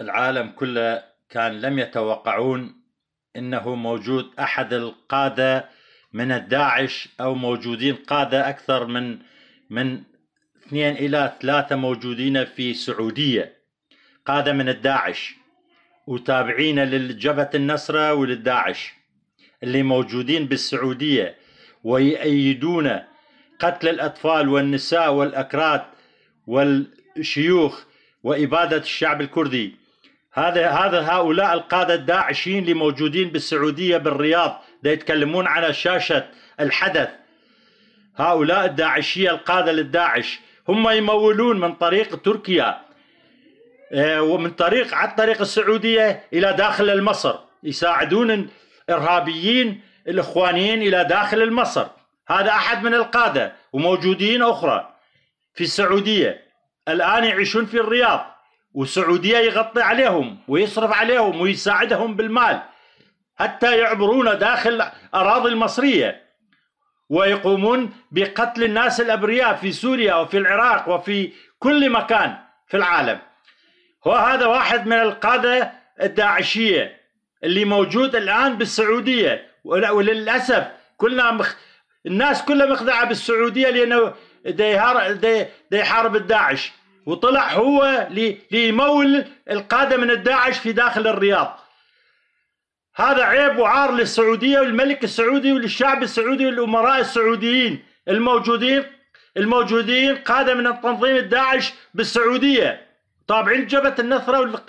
العالم كله كان لم يتوقعون انه موجود احد القاده من الداعش او موجودين قاده اكثر من من اثنين الى ثلاثه موجودين في السعوديه قاده من الداعش وتابعين للجبهه النصره وللداعش اللي موجودين بالسعوديه ويؤيدون قتل الاطفال والنساء والاكراد والشيوخ واباده الشعب الكردي هذا هذا هؤلاء القاده الداعشين اللي موجودين بالسعوديه بالرياض دا يتكلمون على شاشه الحدث هؤلاء الداعشيه القاده للداعش هم يمولون من طريق تركيا آه، ومن طريق عن طريق السعوديه الى داخل مصر يساعدون الارهابيين الاخوانيين الى داخل مصر هذا احد من القاده وموجودين اخرى في السعوديه الان يعيشون في الرياض والسعودية يغطي عليهم ويصرف عليهم ويساعدهم بالمال حتى يعبرون داخل أراضي المصرية ويقومون بقتل الناس الأبرياء في سوريا وفي العراق وفي كل مكان في العالم هو هذا واحد من القادة الداعشية اللي موجود الآن بالسعودية وللأسف كلنا مخ... الناس كلها مخدعة بالسعودية لأنه دي, هار... دي... دي يحارب الداعش وطلع هو ليمول القادة من الداعش في داخل الرياض هذا عيب وعار للسعودية والملك السعودي وللشعب السعودي والأمراء السعوديين الموجودين الموجودين قادة من التنظيم الداعش بالسعودية طابعين جبهة النثرة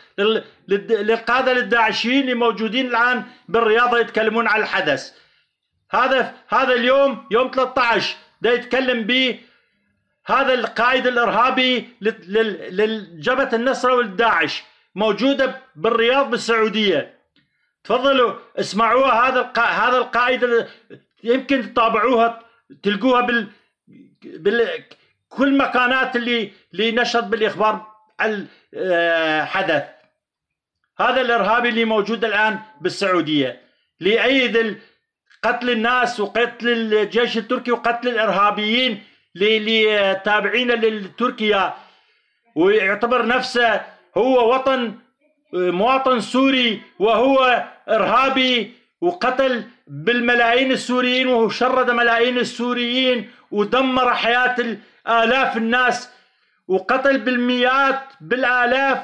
للقادة للداعشيين اللي موجودين الآن بالرياضة يتكلمون عن الحدث هذا هذا اليوم يوم 13 ده يتكلم به هذا القائد الارهابي للجبهه النصره والداعش موجوده بالرياض بالسعوديه تفضلوا اسمعوها هذا هذا القائد يمكن تتابعوها تلقوها بال... بال كل مكانات اللي اللي نشط بالاخبار الحدث آه، هذا الارهابي اللي موجود الان بالسعوديه ليأيد قتل الناس وقتل الجيش التركي وقتل الارهابيين لتابعين لتركيا ويعتبر نفسه هو وطن مواطن سوري وهو إرهابي وقتل بالملايين السوريين وشرد ملايين السوريين ودمر حياة آلاف الناس وقتل بالمئات بالآلاف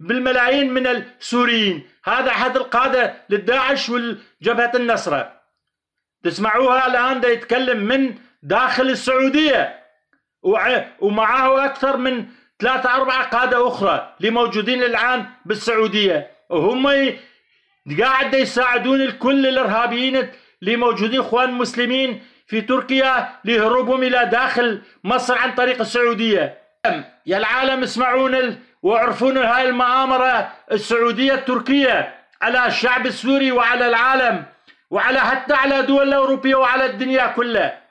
بالملايين من السوريين هذا أحد القادة للداعش والجبهة النصرة تسمعوها الآن ده يتكلم من داخل السعودية ومعه أكثر من ثلاثة أربعة قادة أخرى اللي موجودين الآن بالسعودية وهم قاعد يساعدون الكل الإرهابيين اللي موجودين إخوان مسلمين في تركيا لهروبهم إلى داخل مصر عن طريق السعودية يا العالم اسمعون وعرفون هاي المآمرة السعودية التركية على الشعب السوري وعلى العالم وعلى حتى على دول الأوروبية وعلى الدنيا كلها